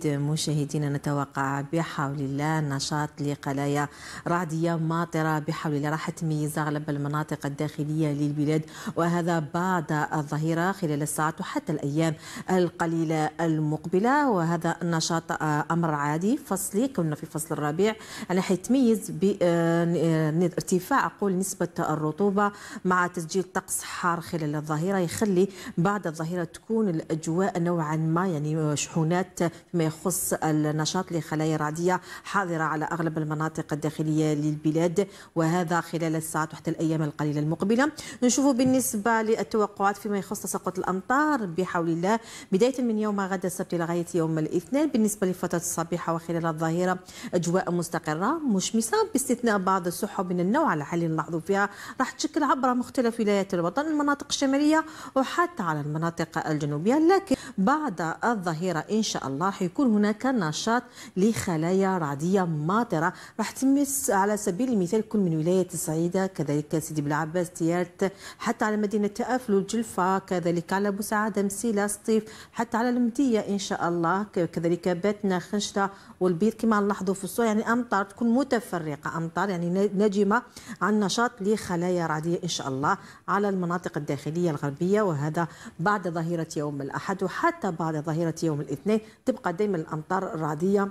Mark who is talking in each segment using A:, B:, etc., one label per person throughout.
A: بالتأكيد مشاهدينا نتوقع بحول الله نشاط لقلايا رعدية ماطرة بحول الله راح تميز أغلب المناطق الداخلية للبلاد وهذا بعد الظهيرة خلال الساعات وحتى الأيام القليلة المقبلة وهذا النشاط أمر عادي فصلي كنا في فصل الربيع أنا حيتميز بارتفاع آه، أقول نسبة الرطوبة مع تسجيل طقس حار خلال الظهيرة يخلي بعد الظهيرة تكون الأجواء نوعا ما يعني شحونات فيما يخص النشاط لخلايا رعدية حاضرة على أغلب المناطق الداخلية للبلاد وهذا خلال الساعات وحتى الأيام القليلة المقبلة نشوف بالنسبة للتوقعات فيما يخص تساقط الأمطار بحول الله بداية من يوم غد السبت لغاية يوم الاثنين بالنسبة لفترة الصبيحة وخلال الظهيرة أجواء مستقرة مشمسة باستثناء بعض السحب من النوع على حال نلاحظ فيها راح تشكل عبر مختلف ولايات الوطن المناطق الشمالية وحتى على المناطق الجنوبية لكن بعد الظهيرة إن شاء الله حيكون يكون هناك نشاط لخلايا رعدية ماطرة راح تمس على سبيل المثال كل من ولاية الصعيدة كذلك سيدي بلعباس تيارت حتى على مدينة أفلو الجلفة كذلك على مساعدة مسيلة سطيف حتى على المدية إن شاء الله كذلك باتنا خنشلة والبيض كما نلاحظوا في الصور يعني أمطار تكون متفرقة أمطار يعني ناجمة عن نشاط لخلايا رعدية إن شاء الله على المناطق الداخلية الغربية وهذا بعد ظهيرة يوم الأحد وحتى بعد ظهيرة يوم الاثنين تبقى دائما من الأمطار الرعدية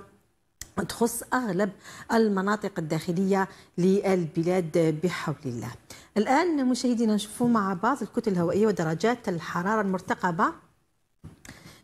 A: تخص أغلب المناطق الداخلية للبلاد بحول الله الآن مشاهدينا نشوفوا مع بعض الكتل الهوائية ودرجات الحرارة المرتقبة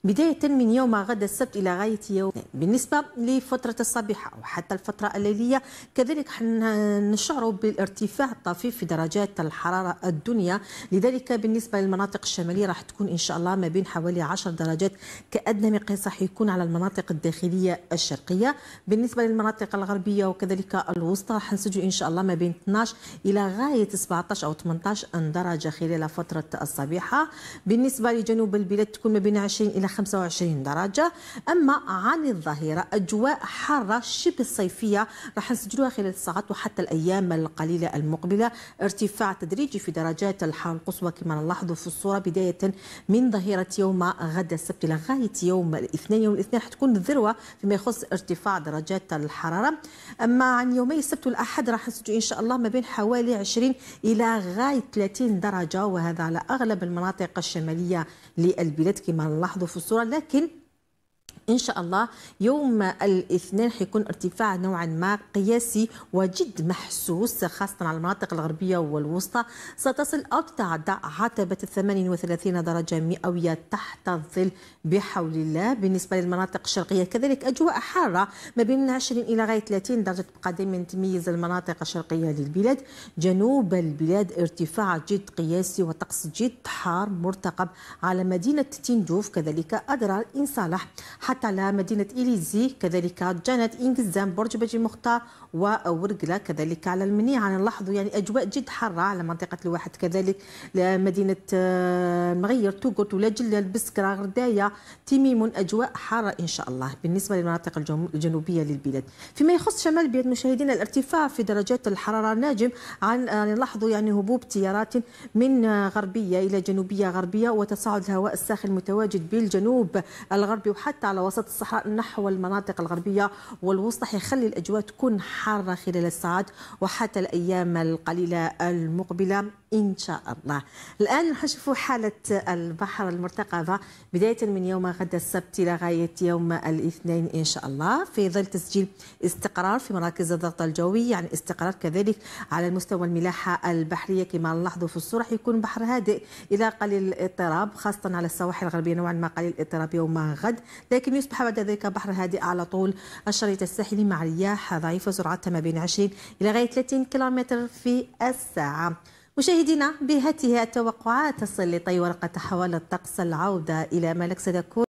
A: بداية من يوم غدا السبت إلى غاية يوم بالنسبة لفترة الصبيحة أو حتى الفترة الليلية كذلك نشعر بالارتفاع الطفيف في درجات الحرارة الدنيا لذلك بالنسبة للمناطق الشمالية راح تكون إن شاء الله ما بين حوالي 10 درجات كأدنى مقياس راح يكون على المناطق الداخلية الشرقية بالنسبة للمناطق الغربية وكذلك الوسطى راح نسجل إن شاء الله ما بين 12 إلى غاية 17 أو 18 درجة خلال فترة الصبيحة بالنسبة لجنوب البلاد تكون ما بين 20 إلى 25 درجة أما عن الظهيرة أجواء حارة شبه الصيفية راح نسجلوها خلال الساعات وحتى الأيام القليلة المقبلة ارتفاع تدريجي في درجات الحرارة القصوى كما نلاحظوا في الصورة بداية من ظهيرة يوم غدا السبت إلى غاية يوم الاثنين يوم الاثنين حتكون الذروة فيما يخص ارتفاع درجات الحرارة أما عن يومي السبت والأحد راح نسجل إن شاء الله ما بين حوالي 20 إلى غاية 30 درجة وهذا على أغلب المناطق الشمالية للبلاد كما نلاحظوا في في الصوره لكن إن شاء الله يوم الاثنين حيكون ارتفاع نوعا ما قياسي وجد محسوس خاصة على المناطق الغربية والوسطى ستصل أو تتعدى عتبة 38 درجة مئوية تحت الظل بحول الله بالنسبة للمناطق الشرقية كذلك أجواء حارة ما بين 20 إلى غاية 30 درجة تبقى دائما تميز المناطق الشرقية للبلاد جنوب البلاد ارتفاع جد قياسي وطقس جد حار مرتقب على مدينة تندوف كذلك أدرار إن صالح حتى حتى على مدينة إليزي كذلك جانت إنجزان برج بجي مختار وورقلا كذلك على المنيعة نلاحظوا يعني, يعني أجواء جد حارة على منطقة الواحد كذلك مدينة آه، مغير توغوت ولا جلال بسكرة غرداية تيميم أجواء حارة إن شاء الله بالنسبة للمناطق الجنوبية للبلاد فيما يخص شمال البلاد مشاهدينا الارتفاع في درجات الحرارة ناجم عن آه، نلاحظوا يعني, يعني هبوب تيارات من آه، غربية إلى جنوبية غربية وتصاعد الهواء الساخن المتواجد بالجنوب الغربي وحتى على وسط الصحراء نحو المناطق الغربية والوسطى حيخلي الأجواء تكون حارة خلال الساعات وحتى الأيام القليلة المقبلة إن شاء الله الآن راح نشوفوا حالة البحر المرتقبة بداية من يوم غد السبت إلى غاية يوم الاثنين إن شاء الله في ظل تسجيل استقرار في مراكز الضغط الجوي يعني استقرار كذلك على المستوى الملاحة البحرية كما نلاحظوا في الصورة يكون بحر هادئ إلى قليل الاضطراب خاصة على السواحل الغربية نوعا ما قليل الاضطراب يوم غد لكن يصبح بعد ذلك بحر هادئ على طول الشريط الساحلي مع رياح ضعيفة سرعتها ما بين 20 إلى غاية 30 كيلومتر في الساعة مشاهدينا بهذه التوقعات تصل لطي ورقة حوالي الطقس العودة إلى ملك سدكور